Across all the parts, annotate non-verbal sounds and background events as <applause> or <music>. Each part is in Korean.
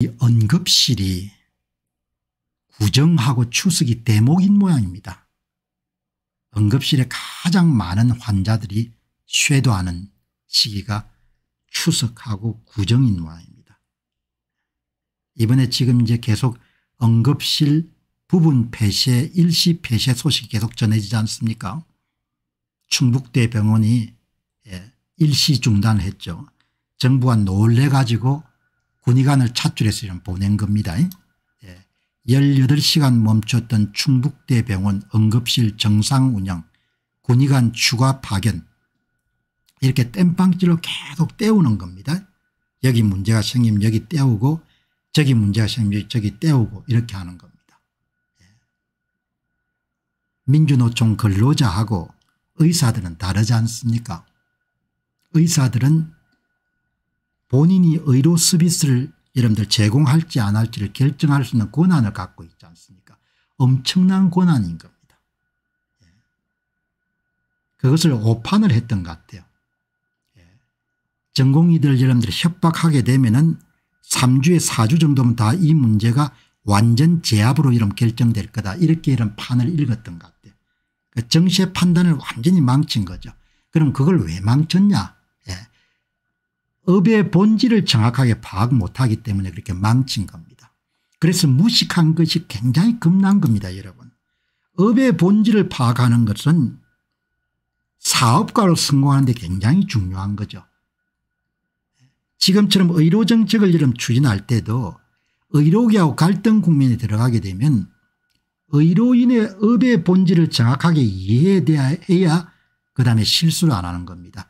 이 언급실이 구정하고 추석이 대목인 모양입니다. 응급실에 가장 많은 환자들이 쇄도하는 시기가 추석하고 구정인 모양입니다. 이번에 지금 이제 계속 응급실 부분 폐쇄 일시 폐쇄 소식이 계속 전해지지 않습니까 충북대 병원이 예, 일시 중단했죠. 정부가 놀래가지고 군의관을 차출해서 보낸 겁니다. 18시간 예. 멈췄던 충북대병원 응급실 정상 운영 군의관 추가 파견 이렇게 땜빵질로 계속 때우는 겁니다. 여기 문제가 생기면 여기 때우고 저기 문제가 생기면 저기 때우고 이렇게 하는 겁니다. 예. 민주노총 근로자하고 의사들은 다르지 않습니까 의사들은 본인이 의료 서비스를 여러분들 제공할지 안 할지를 결정할 수 있는 권한을 갖고 있지 않습니까 엄청난 권한인 겁니다. 예. 그것을 오판을 했던 것 같아요. 예. 전공의들 여러분들이 협박하게 되면 은 3주에 4주 정도면 다 이 문제가 완전 제압으로 이런 결정될 거다 이렇게 이런 판을 읽었던 것 같아요. 그 정시의 판단을 완전히 망친 거죠. 그럼 그걸 왜 망쳤냐 업의 본질을 정확하게 파악 못하기 때문에 그렇게 망친 겁니다. 그래서 무식한 것이 굉장히 겁난 겁니다 여러분. 업의 본질을 파악하는 것은 사업가로 성공하는 데 굉장히 중요한 거죠. 지금처럼 의료정책을 이름 추진할 때도 의료계하고 갈등 국면에 들어가게 되면 의료인의 업의 본질을 정확하게 이해해야 그 다음에 실수를 안 하는 겁니다.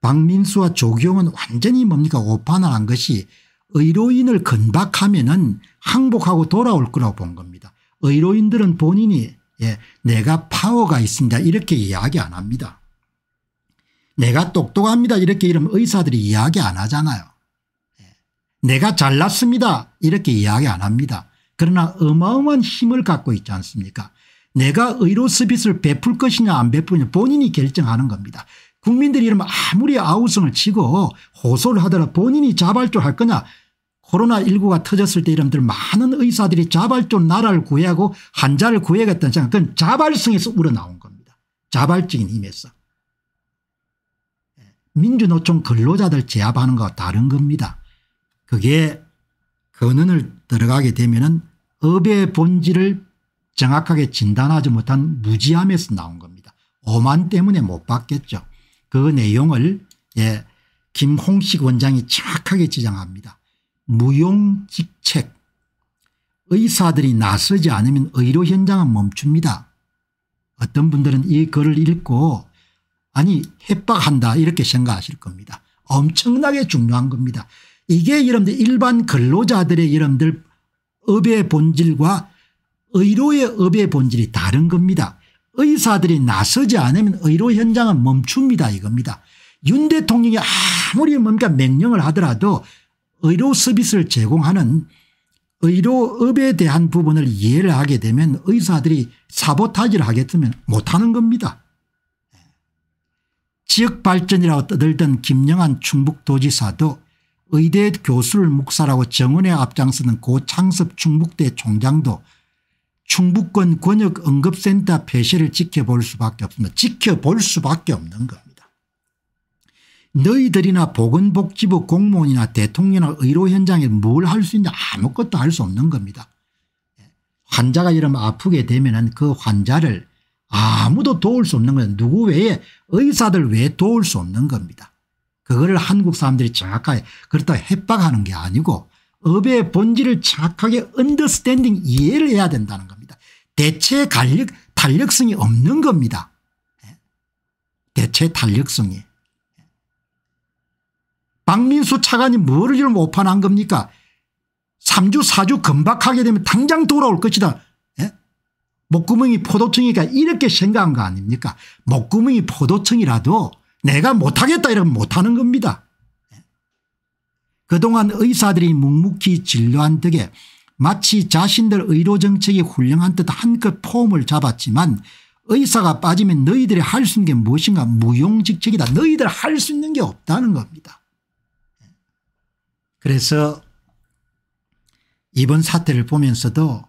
박민수와 조경은 완전히 뭡니까 오판을 한 것이 의료인을 건박하면 은 항복하고 돌아올 거라고 본 겁니다. 의료인들은 본인이 예, 내가 파워가 있습니다 이렇게 이야기 안 합니다. 내가 똑똑합니다 이렇게 이러면 의사들이 이야기 안 하잖아요. 예. 내가 잘났습니다 이렇게 이야기 안 합니다. 그러나 어마어마한 힘을 갖고 있지 않습니까 내가 의료 서비스를 베풀 것이냐 안 베풀냐 본인이 결정하는 겁니다. 국민들이 이러면 아무리 아우성을 치고 호소를 하더라도 본인이 자발적할 거냐 코로나19가 터졌을 때 이런들 많은 의사들이 자발적으로 나라를 구해하고 환자를 구해야겠다는 생각 그건 자발성에서 우러나온 겁니다. 자발적인 힘에서. 예, 민주노총 근로자들 제압하는 것과 다른 겁니다. 그게 근원을 그 들어가게 되면 업의 본질을 정확하게 진단하지 못한 무지함에서 나온 겁니다. 오만 때문에 못 받겠죠. 그 내용을 예, 김홍식 원장이 정확하게 지장합니다. 무용직책 의사들이 나서지 않으면 의료 현장은 멈춥니다. 어떤 분들은 이 글을 읽고 아니 협박한다 이렇게 생각하실 겁니다. 엄청나게 중요한 겁니다. 이게 여러분들 일반 근로자들의 여러분들 업의 본질과 의료의 업의 본질이 다른 겁니다. 의사들이 나서지 않으면 의료 현장은 멈춥니다 이겁니다. 윤 대통령이 아무리 뭡니까 령을 하더라도 의료 서비스를 제공하는 의료업에 대한 부분을 이해를 하게 되면 의사들이 사보타지를 하게 되면 못하는 겁니다. 지역발전이라고 떠들던 김영한 충북도지사도 의대 교수를 묵살하고 정원에 앞장서는 고창섭 충북대 총장도 충북권 권역응급센터 폐쇄를 지켜볼 수밖에 없습니다. 지켜볼 수밖에 없는 겁니다. 너희들이나 보건복지부 공무원이나 대통령이나 의료 현장에 뭘 할 수 있냐 아무것도 할 수 없는 겁니다. 환자가 이러면 아프게 되면 그 환자를 아무도 도울 수 없는 거예요. 누구 외에 의사들 외에 도울 수 없는 겁니다. 그거를 한국 사람들이 정확하게 그렇다 협박하는 게 아니고 업의 본질을 정확하게 언더스탠딩 이해를 해야 된다는 겁니다. 대체 간력, 탄력성이 없는 겁니다. 대체 탄력성이. 박민수 차관이 뭐를 이런 오판한 겁니까? 3주 4주 금박하게 되면 당장 돌아올 것이다. 예? 목구멍이 포도청이니까 이렇게 생각한 거 아닙니까? 목구멍이 포도청이라도 내가 못하겠다 이러면 못하는 겁니다. 예? 그동안 의사들이 묵묵히 진료한 덕에 마치 자신들 의료정책이 훌륭한 듯 한껏 폼을 잡았지만 의사가 빠지면 너희들이 할 수 있는 게 무엇인가 무용직책이다. 너희들 할 수 있는 게 없다는 겁니다. 그래서 이번 사태를 보면서도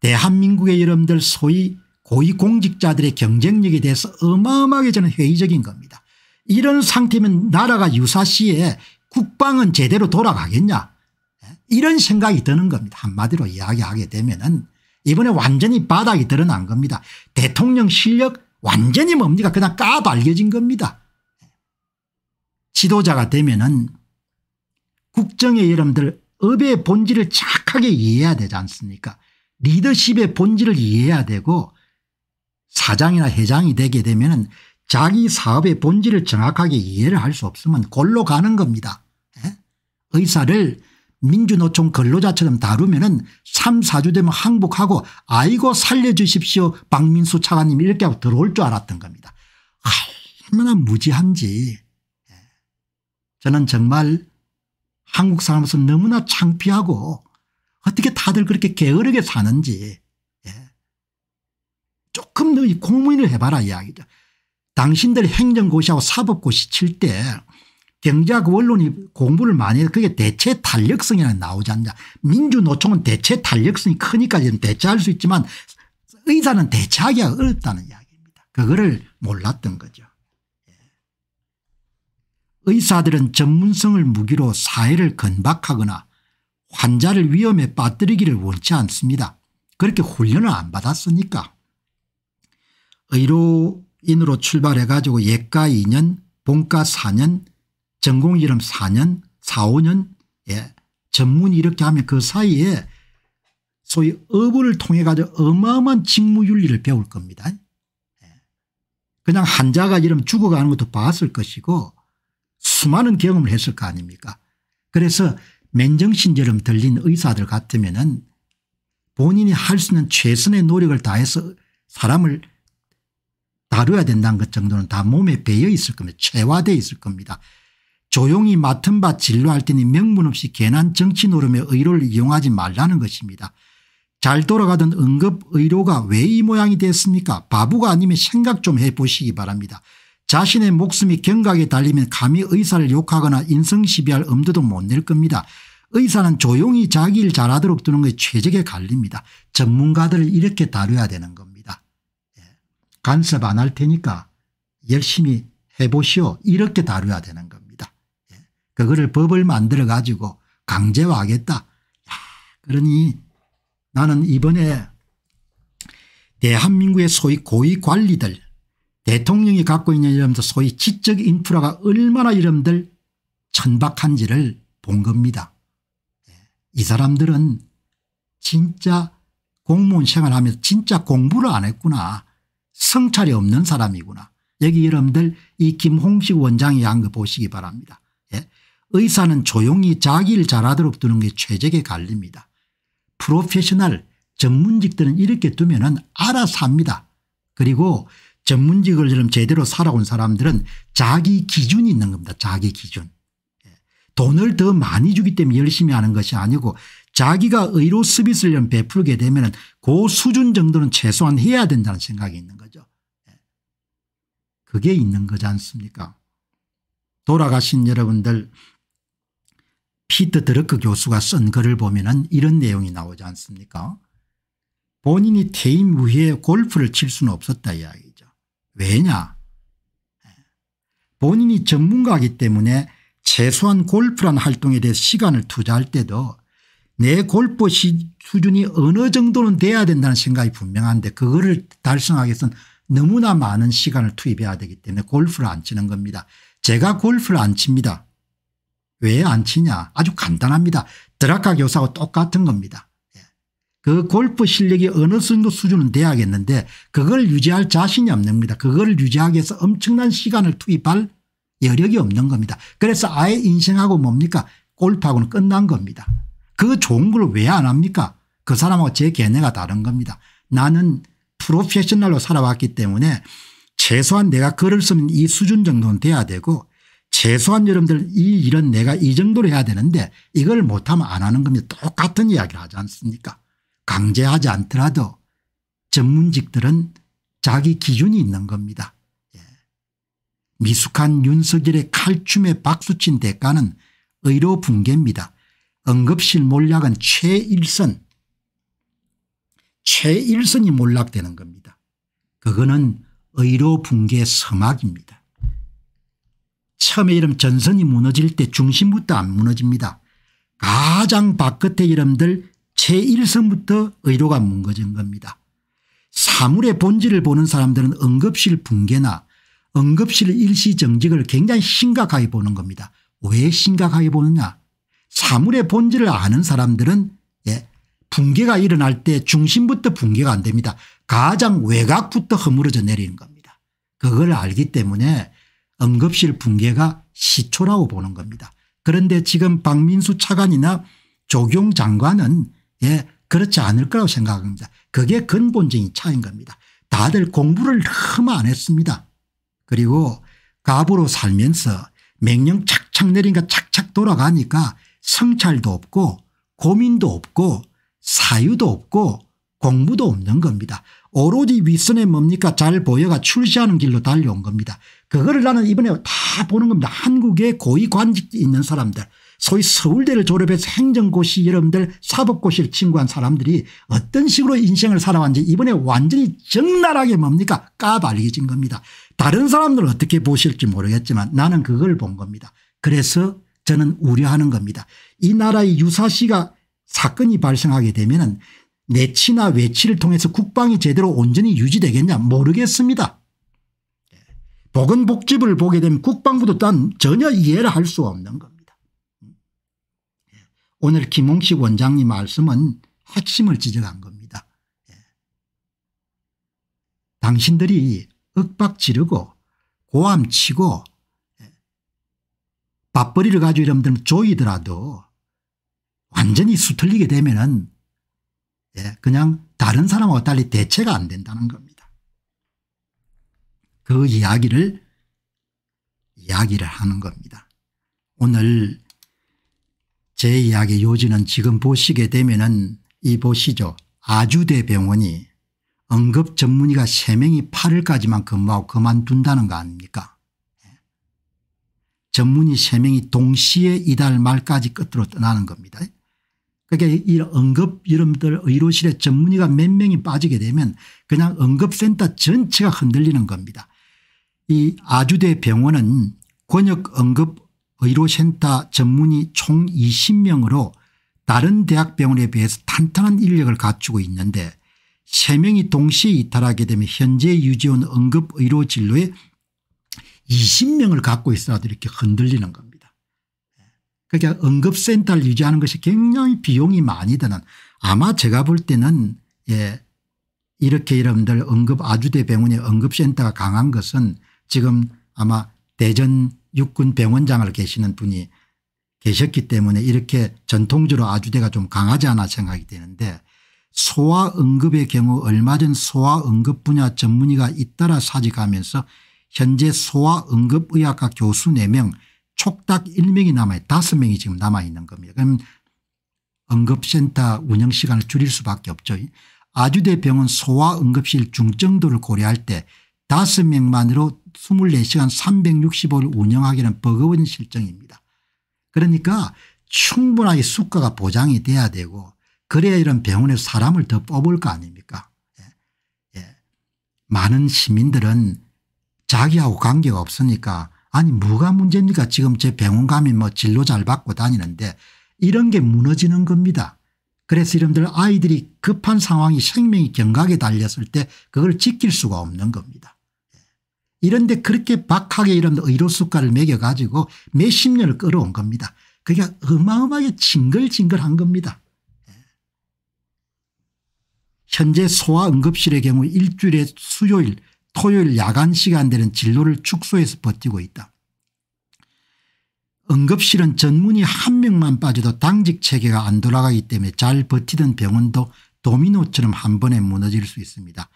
대한민국의 여러분들 소위 고위공직자들의 경쟁력에 대해서 어마어마하게 저는 회의적인 겁니다. 이런 상태면 나라가 유사시에 국방은 제대로 돌아가겠냐 이런 생각이 드는 겁니다. 한마디로 이야기하게 되면은 이번에 완전히 바닥이 드러난 겁니다. 대통령 실력 완전히 뭡니까 그냥 까발겨진 겁니다. 지도자가 되면은 국정의 여러분들 업의 본질을 착하게 이해해야 되지 않습니까 리더십의 본질을 이해해야 되고 사장이나 회장이 되게 되면 자기 사업의 본질을 정확하게 이해를 할 수 없으면 골로 가는 겁니다. 예? 의사를 민주노총 근로자처럼 다루면은 3, 4주 되면 항복하고 아이고 살려주십시오 박민수 차관님 이렇게 하고 들어올 줄 알았던 겁니다. 얼마나 무지한지 예. 저는 정말 한국 사람으로서 너무나 창피하고 어떻게 다들 그렇게 게으르게 사는지 예. 조금 더공무인을 해봐라 이야기죠. 당신들 행정고시하고 사법고시 칠때 경제학 원론이 공부를 많이 해서 그게 대체 탄력성이라 나오지 않냐. 민주노총은 대체 탄력성이 크니까 지금 대체할 수 있지만 의사는 대체하기가 어렵다는 이야기입니다. 그거를 몰랐던 거죠. 예. 의사들은 전문성을 무기로 사회를 건박하거나 환자를 위험에 빠뜨리기를 원치 않습니다. 그렇게 훈련을 안 받았으니까. 의료인으로 출발해 가지고 예가 2년 본가 4년 전공 이름 4년 4 5년 예. 전문 이렇게 하면 그 사이에 소위 업을 통해 가지고 어마어마한 직무윤리를 배울 겁니다. 예. 그냥 환자가 이름 죽어가는 것도 봤을 것이고 수많은 경험을 했을 거 아닙니까 그래서 맨정신처럼 들린 의사들 같으면 은 본인이 할 수 있는 최선의 노력을 다해서 사람을 다뤄야 된다는 것 정도는 다 몸에 배어 있을 겁니다. 체화되어 있을 겁니다. 조용히 맡은 바 진로할 테니 명분 없이 괜한 정치 노름의 의로를 이용하지 말라는 것입니다. 잘 돌아가던 응급의료가 왜 이 모양이 됐습니까 바보가 아니면 생각 좀 해보시기 바랍니다. 자신의 목숨이 경각에 달리면 감히 의사를 욕하거나 인성시비할 엄두도 못 낼 겁니다. 의사는 조용히 자기 일 잘하도록 두는 게 최적의 관리입니다. 전문가들을 이렇게 다뤄야 되는 겁니다. 예. 간섭 안 할 테니까 열심히 해보시오 이렇게 다뤄야 되는 겁니다. 그거를 법을 만들어 가지고 강제화하겠다. 그러니 나는 이번에 대한민국의 소위 고위 관리들 대통령이 갖고 있는 이름들 소위 지적 인프라가 얼마나 이름들 천박한지를 본 겁니다. 이 사람들은 진짜 공무원 생활하면서 진짜 공부를 안 했구나. 성찰이 없는 사람이구나. 여기 여러분들 이 김홍식 원장이 한 거 보시기 바랍니다. 예. 의사는 조용히 자기 를 잘하도록 두는 게 최적의 관리입니다. 프로페셔널 전문직들은 이렇게 두면 은 알아서 합니다. 그리고 전문직을 제대로 살아온 사람들은 자기 기준이 있는 겁니다. 자기 기준. 예. 돈을 더 많이 주기 때문에 열심히 하는 것이 아니고 자기가 의료 서비스를 베풀게 되면 그 수준 정도는 최소한 해야 된다는 생각이 있는 거죠. 예. 그게 있는 거지 않습니까 돌아가신 여러분들 피트 드러크 교수가 쓴 글을 보면 이런 내용이 나오지 않습니까 본인이 퇴임 후에 골프를 칠 수는 없었다 이야기죠. 왜냐 예. 본인이 전문가이기 때문에 최소한 골프란 활동에 대해 시간을 투자할 때도 내 골프 수준이 어느 정도는 돼야 된다는 생각이 분명한데 그거를 달성하기 위해서는 너무나 많은 시간을 투입해야 되기 때문에 골프를 안 치는 겁니다. 제가 골프를 안 칩니다. 왜안 치냐 아주 간단합니다. 드라카 교사하고 똑같은 겁니다. 예. 그 골프 실력이 어느 정도 수준은 돼야겠는데 그걸 유지할 자신이 없는 겁니다. 그걸 유지하기 위해서 엄청난 시간을 투입할 여력이 없는 겁니다. 그래서 아예 인생하고 뭡니까 골프하고는 끝난 겁니다. 그 좋은 걸 왜 안 합니까 그 사람하고 제 견해가 다른 겁니다. 나는 프로페셔널로 살아왔기 때문에 최소한 내가 글을 쓰는 이 수준 정도는 돼야 되고 최소한 여러분들 이 일은 내가 이 정도로 해야 되는데 이걸 못하면 안 하는 겁니다. 똑같은 이야기를 하지 않습니까 강제하지 않더라도 전문직들은 자기 기준이 있는 겁니다. 예. 미숙한 윤석열의 칼춤에 박수친 대가는 의료 붕괴입니다. 응급실 몰락은 최일선 최일선이 몰락되는 겁니다. 그거는 의료 붕괴 서막입니다. 처음에 이름 전선이 무너질 때 중심부터 안 무너집니다. 가장 바깥의 이름들 최일선부터 의료가 뭉거진 겁니다. 사물의 본질을 보는 사람들은 응급실 붕괴나 응급실 일시정직을 굉장히 심각하게 보는 겁니다. 왜 심각하게 보느냐 사물의 본질을 아는 사람들은 예, 붕괴가 일어날 때 중심부터 붕괴가 안 됩니다. 가장 외곽부터 허물어져 내리는 겁니다. 그걸 알기 때문에 응급실 붕괴가 시초라고 보는 겁니다. 그런데 지금 박민수 차관이나 조경 장관은 예 그렇지 않을 거라고 생각합니다. 그게 근본적인 차인 겁니다. 다들 공부를 너무 안 했습니다. 그리고 갑으로 살면서 명령 착착 내리니까 착착 돌아가니까 성찰도 없고 고민도 없고 사유도 없고 공부도 없는 겁니다. 오로지 윗선에 뭡니까 잘 보여가 출시하는 길로 달려온 겁니다. 그거를 나는 이번에 다 보는 겁니다. 한국의 고위 관직에 있는 사람들 소위 서울대를 졸업해서 행정고시 여러분들 사법고시를 친구한 사람들이 어떤 식으로 인생을 살아왔는지 이번에 완전히 적나라하게 뭡니까 까발리진 겁니다. 다른 사람들은 어떻게 보실지 모르겠지만 나는 그걸 본 겁니다. 그래서 저는 우려하는 겁니다. 이 나라의 유사시가 사건이 발생하게 되면 은 내치나 외치를 통해서 국방이 제대로 온전히 유지되겠냐 모르겠습니다. 보건복지부를 보게 되면 국방부도 딴 전혀 이해를 할 수 없는 겁니다. 예. 오늘 김홍식 원장님 말씀은 핵심을 지적한 겁니다. 예. 당신들이 윽박 지르고 고함 치고 예. 밥벌이를 가지고 이러면 조이더라도 완전히 수틀리게 되면은 그냥 다른 사람하고 달리 대체가 안 된다는 겁니다. 그 이야기를 이야기를 하는 겁니다. 오늘 제 이야기 요지는 지금 보시게 되면은 이 보시죠. 아주대 병원이 응급 전문의가 3명이 8일까지만 근무하고 그만둔다는 거 아닙니까? 예. 전문의 3명이 동시에 이달 말까지 끝으로 떠나는 겁니다. 그러니까 이런 응급 여러분들 의료실에 전문의가 몇 명이 빠지게 되면 그냥 응급센터 전체가 흔들리는 겁니다. 이 아주대 병원은 권역 응급 의료센터 전문의 총 20명으로 다른 대학병원에 비해서 탄탄한 인력을 갖추고 있는데 3명이 동시에 이탈하게 되면 현재 유지원 응급의료 진로에 20명을 갖고 있어도 이렇게 흔들리는 겁니다. 그러니까 응급센터를 유지하는 것이 굉장히 비용이 많이 드는 아마 제가 볼 때는 예 이렇게 여러분들 응급 아주대 병원의 응급센터가 강한 것은 지금 아마 대전 육군병원장을 계시는 분이 계셨기 때문에 이렇게 전통적으로 아주대가 좀 강하지 않아 생각이 되는데 소아 응급의 경우 얼마 전 소아 응급 분야 전문의가 잇따라 사직하면서 현재 소아 응급의학과 교수 4명 촉탁 1명이 남아요. 5명이 지금 남아있는 겁니다. 그럼 응급센터 운영 시간을 줄일 수밖에 없죠. 아주대 병원 소아 응급실 중정도를 고려할 때 5명만으로 24시간 365일 운영하기는 버거운 실정입니다. 그러니까 충분하게 수가가 보장이 돼야 되고 그래야 이런 병원에 사람을 더 뽑을 거 아닙니까 예. 예. 많은 시민들은 자기하고 관계가 없으니까 아니 뭐가 문제입니까 지금 제 병원 가면 뭐 진료 잘 받고 다니는데 이런 게 무너지는 겁니다. 그래서 이름들 아이들이 급한 상황이 생명이 경각에 달렸을 때 그걸 지킬 수가 없는 겁니다. 이런데 그렇게 박하게 이런 의료 수가를 매겨 가지고 몇 십 년을 끌어온 겁니다. 그러니까 어마어마하게 징글징글한 겁니다. 현재 소아응급실의 경우 일주일에 수요일 토요일 야간 시간대는 진로를 축소해서 버티고 있다. 응급실은 전문의 한 명만 빠져도 당직 체계가 안 돌아가기 때문에 잘 버티던 병원도 도미노처럼 한 번에 무너질 수 있습니다.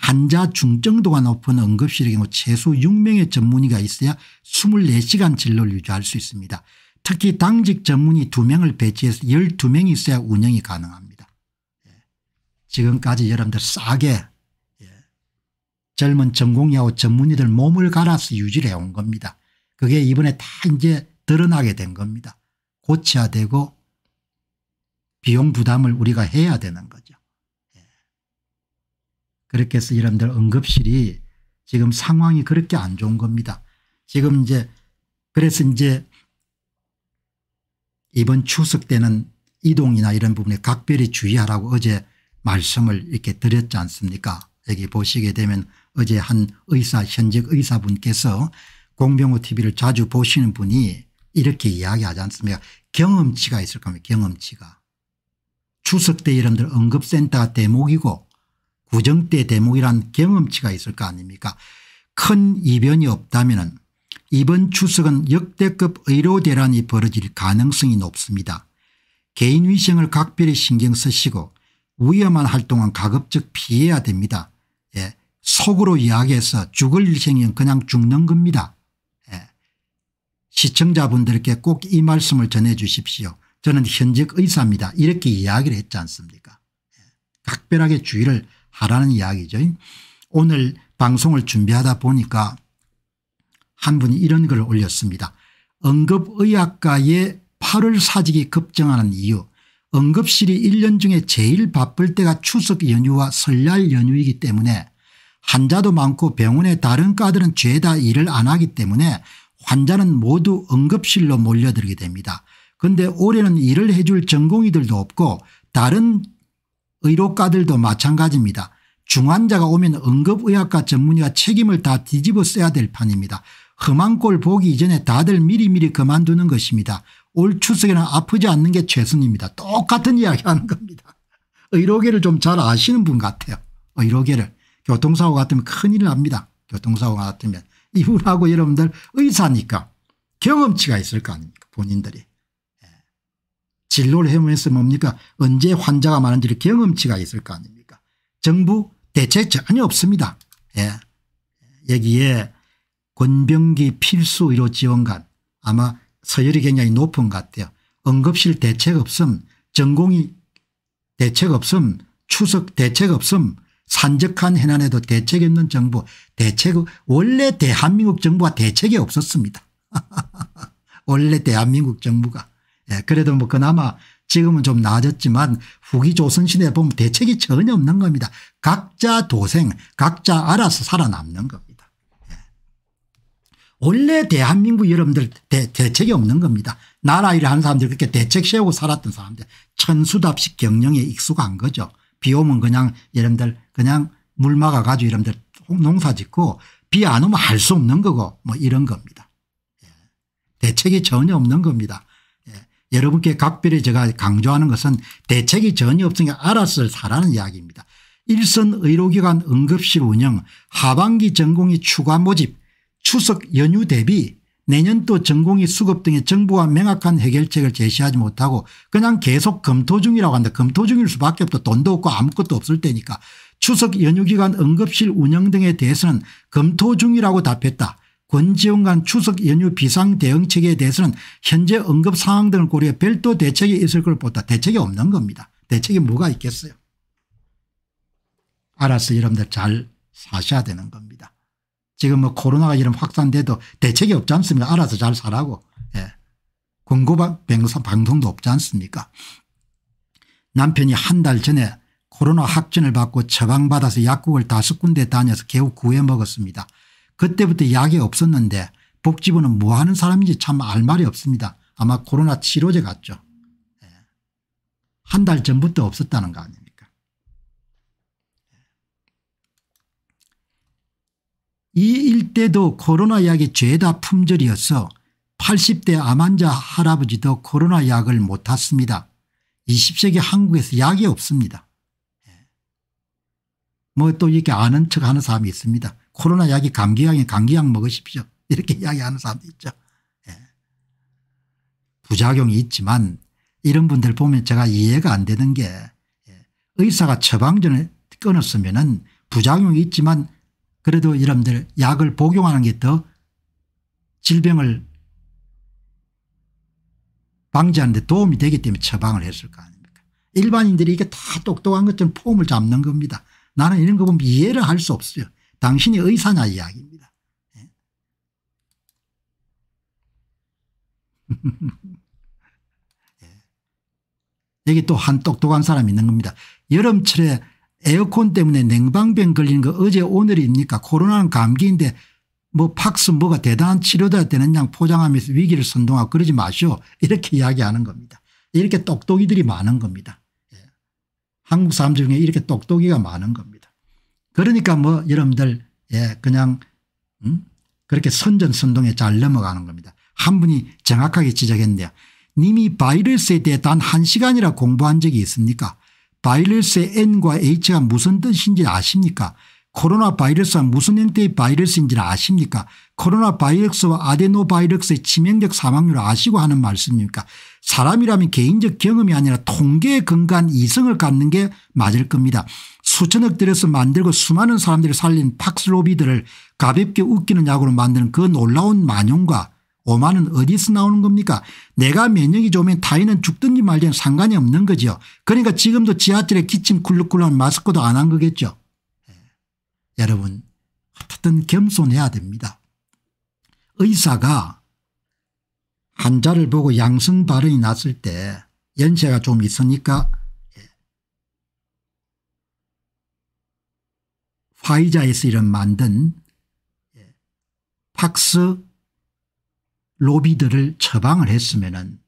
환자 중증도가 높은 응급실의 경우 최소 6명의 전문의가 있어야 24시간 진료를 유지할 수 있습니다. 특히 당직 전문의 2명을 배치해서 12명이 있어야 운영이 가능합니다. 예. 지금까지 여러분들 싸게 예. 젊은 전공의하고 전문의들 몸을 갈아서 유지를 해온 겁니다. 그게 이번에 다 이제 드러나게 된 겁니다. 고쳐야 되고 비용 부담을 우리가 해야 되는 거죠. 그렇게 해서 여러분들 응급실이 지금 상황이 그렇게 안 좋은 겁니다. 지금 이제 그래서 이제 이번 추석 때는 이동이나 이런 부분에 각별히 주의하라고 어제 말씀을 이렇게 드렸지 않습니까 여기 보시게 되면 어제 한 의사 현직 의사분께서 공병호 tv를 자주 보시는 분이 이렇게 이야기하지 않습니까 경험치가 있을 겁니다 경험치가. 추석 때 여러분들 응급센터 대목이고 구정대 대목이란 경험치가 있을 거 아닙니까 큰 이변이 없다면 이번 추석은 역대급 의료 대란이 벌어질 가능성이 높습니다. 개인위생을 각별히 신경 쓰시고 위험한 활동은 가급적 피해야 됩니다. 예. 속으로 이야기해서 죽을 일생이면 그냥 죽는 겁니다. 예. 시청자분들께 꼭 이 말씀을 전해 주십시오. 저는 현직 의사입니다. 이렇게 이야기를 했지 않습니까 예. 각별하게 주의를 하라는 이야기죠. 오늘 방송을 준비하다 보니까 한 분이 이런 글을 올렸습니다. 응급의학과의 8월 사직이 급증하는 이유 응급실이 1년 중에 제일 바쁠 때가 추석 연휴와 설날 연휴이기 때문에 환자도 많고 병원의 다른 과들은 죄다 일을 안 하기 때문에 환자는 모두 응급실로 몰려들게 됩니다. 그런데 올해는 일을 해줄 전공의들도 없고 다른 의료가들도 마찬가지입니다. 중환자가 오면 응급의학과 전문의가 책임을 다 뒤집어 써야 될 판입니다. 험한 꼴 보기 이전에 다들 미리미리 그만두는 것입니다. 올 추석에는 아프지 않는 게 최선입니다. 똑같은 이야기 하는 겁니다. 의료계를 좀 잘 아시는 분 같아요. 의료계를. 교통사고 같으면 큰일 납니다. 교통사고 가 같으면. 이분하고 여러분들 의사니까 경험치가 있을 거 아닙니까 본인들이. 진로를 헤매면서 뭡니까 언제 환자가 많은지를 경험치가 있을 거 아닙니까 정부 대책 전혀 없습니다. 예. 여기에 권병기 필수 의료 지원관 아마 서열이 굉장히 높은 것 같아요. 응급실 대책 없음 전공이 대책 없음 추석 대책 없음 산적한 해난에도 대책이 없는 정부 대책 원래 대한민국 정부가 대책이 없었습니다. <laughs> 원래 대한민국 정부가 예, 그래도 뭐 그나마 지금은 좀 나아졌지만 후기 조선시대에 보면 대책이 전혀 없는 겁니다. 각자 도생 각자 알아서 살아남는 겁니다. 네. 원래 대한민국 여러분들 대, 대책이 없는 겁니다. 나라 일을 하는 사람들 그렇게 대책 세우고 살았던 사람들 천수답식 경영에 익숙한 거죠. 비 오면 그냥 여러분들 그냥 물 막아가지고 여러분들 농사 짓고 비 안 오면 할 수 없는 거고 뭐 이런 겁니다. 네. 대책이 전혀 없는 겁니다. 여러분께 각별히 제가 강조하는 것은 대책이 전혀 없으니 알아서 사라는 이야기입니다. 일선 의료기관 응급실 운영 하반기 전공의 추가 모집 추석 연휴 대비 내년도 전공의 수급 등의 정부와 명확한 해결책을 제시하지 못하고 그냥 계속 검토 중이라고 한다. 검토 중일 수밖에 없다. 돈도 없고 아무것도 없을 때니까. 추석 연휴 기간 응급실 운영 등에 대해서는 검토 중이라고 답했다. 권지원 간 추석 연휴 비상대응책에 대해서는 현재 응급 상황 등을 고려해 별도 대책이 있을 걸 보다 대책이 없는 겁니다. 대책이 뭐가 있겠어요. 알아서 여러분들 잘 사셔야 되는 겁니다. 지금 뭐 코로나가 이런 확산돼도 대책이 없지 않습니까 알아서 잘 살라고. 예. 권고방송도 없지 않습니까 남편이 한 달 전에 코로나 확진을 받고 처방받아서 약국을 다섯 군데 다녀서 겨우 구해 먹었습니다. 그때부터 약이 없었는데 복지부는 뭐 하는 사람인지 참 알 말이 없습니다. 아마 코로나 치료제 같죠. 예. 한달 전부터 없었다는 거 아닙니까 예. 이 일대도 코로나 약이 죄다 품절이어서 80대 암환자 할아버지도 코로나 약을 못 탔습니다. 20세기 한국에서 약이 없습니다. 예. 뭐또 이렇게 아는 척 하는 사람이 있습니다. 코로나 약이 감기약이 감기약 먹으십시오. <laughs> 이렇게 이야기하는 사람도 있죠. 예. 부작용이 있지만 이런 분들 보면 제가 이해가 안 되는 게 예. 의사가 처방전을 끊었으면 은 부작용이 있지만 그래도 여러분들 약을 복용하는 게 더 질병을 방지하는 데 도움이 되기 때문에 처방을 했을 거 아닙니까 일반인들이 이게 다 똑똑한 것처럼 폼을 잡는 겁니다. 나는 이런 거 보면 이해를 할 수 없어요. 당신이 의사냐 이야기입니다. 예. <laughs> 예. 여기 또 한 똑똑한 사람이 있는 겁니다. 여름철에 에어컨 때문에 냉방병 걸리는 거 어제 오늘입니까 코로나는 감기인데 뭐 팍스 뭐가 대단한 치료다 되는 양 포장하면서 위기를 선동하고 그러지 마시오 이렇게 이야기하는 겁니다. 이렇게 똑똑이들이 많은 겁니다. 예. 한국 사람 중에 이렇게 똑똑이가 많은 겁니다. 그러니까 뭐 여러분들 예 그냥 음? 그렇게 선전선동에 잘 넘어가는 겁니다. 한 분이 정확하게 지적했는데요. 님이 바이러스에 대해 단 한 시간이라 공부한 적이 있습니까? 바이러스의 N과 H가 무슨 뜻인지 아십니까? 코로나 바이러스가 무슨 형태의 바이러스인지 아십니까? 코로나 바이러스와 아데노 바이러스의 치명적 사망률 아시고 하는 말씀입니까? 사람이라면 개인적 경험이 아니라 통계에 근거한 이성을 갖는 게 맞을 겁니다. 수천억 들여서 만들고 수많은 사람들이 살린 팍스로비드를 가볍게 웃기는 약으로 만드는 그 놀라운 만용과 오만은 어디서 나오는 겁니까 내가 면역이 좋으면 타인은 죽든지 말든 상관이 없는 거죠. 그러니까 지금도 지하철에 기침 굴룩굴룩한 마스크도 안 한 거겠죠. 예. 여러분 하여튼 겸손해야 됩니다. 의사가 환자를 보고 양성 발언이 났을 때 연세가 좀 있으니까 화이자에서 이런 만든 예, 팍스 로비들을 처방을 했으면은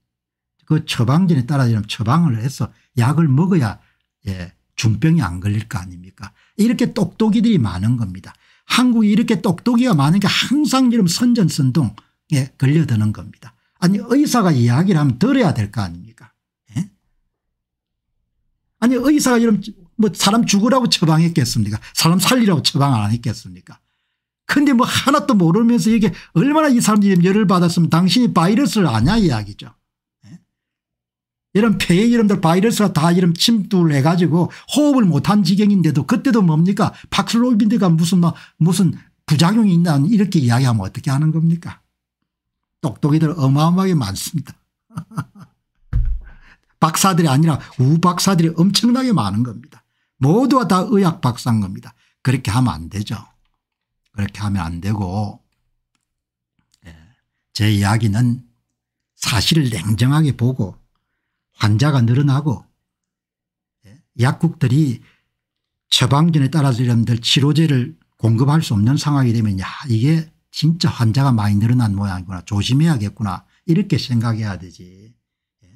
그 처방전에 따라 이 처방을 해서 약을 먹어야 예, 중병이 안 걸릴 거 아닙니까 이렇게 똑똑이들이 많은 겁니다. 한국이 이렇게 똑똑이가 많은 게 항상 이런 선전선동에 예, 걸려드는 겁니다. 아니 의사가 이야기를 하면 들어야 될 거 아닙니까 예? 아니 의사가 이런 뭐 사람 죽으라고 처방했겠습니까 사람 살리라고 처방 안 했겠습니까 근데 뭐 하나도 모르면서 이게 얼마나 이 사람들이 열을 받았으면 당신이 바이러스를 아냐 이야기죠. 예? 이런 폐의 이름들 바이러스가 다 이름 침투를 해가지고 호흡을 못한 지경인데도 그때도 뭡니까 박슬로비드가 무슨 막 뭐, 무슨 부작용이 있나 이렇게 이야기하면 어떻게 하는 겁니까 똑똑이들 어마어마하게 많습니다. <laughs> 박사들이 아니라 우박사들이 엄청나게 많은 겁니다. 모두가 다 의학 박사인 겁니다. 그렇게 하면 안 되죠. 그렇게 하면 안 되고 예, 제 이야기는 사실을 냉정하게 보고 환자가 늘어나고 예, 약국들이 처방전에 따라서 여러분들 치료제를 공급할 수 없는 상황이 되면 야 이게 진짜 환자가 많이 늘어난 모양이구나 조심해야겠구나 이렇게 생각해야 되지. 예.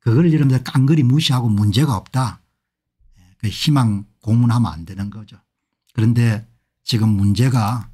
그걸 여러분들 깡그리 무시하고 문제가 없다. 그 희망 고문하면 안 되는 거죠. 그런데 지금 문제가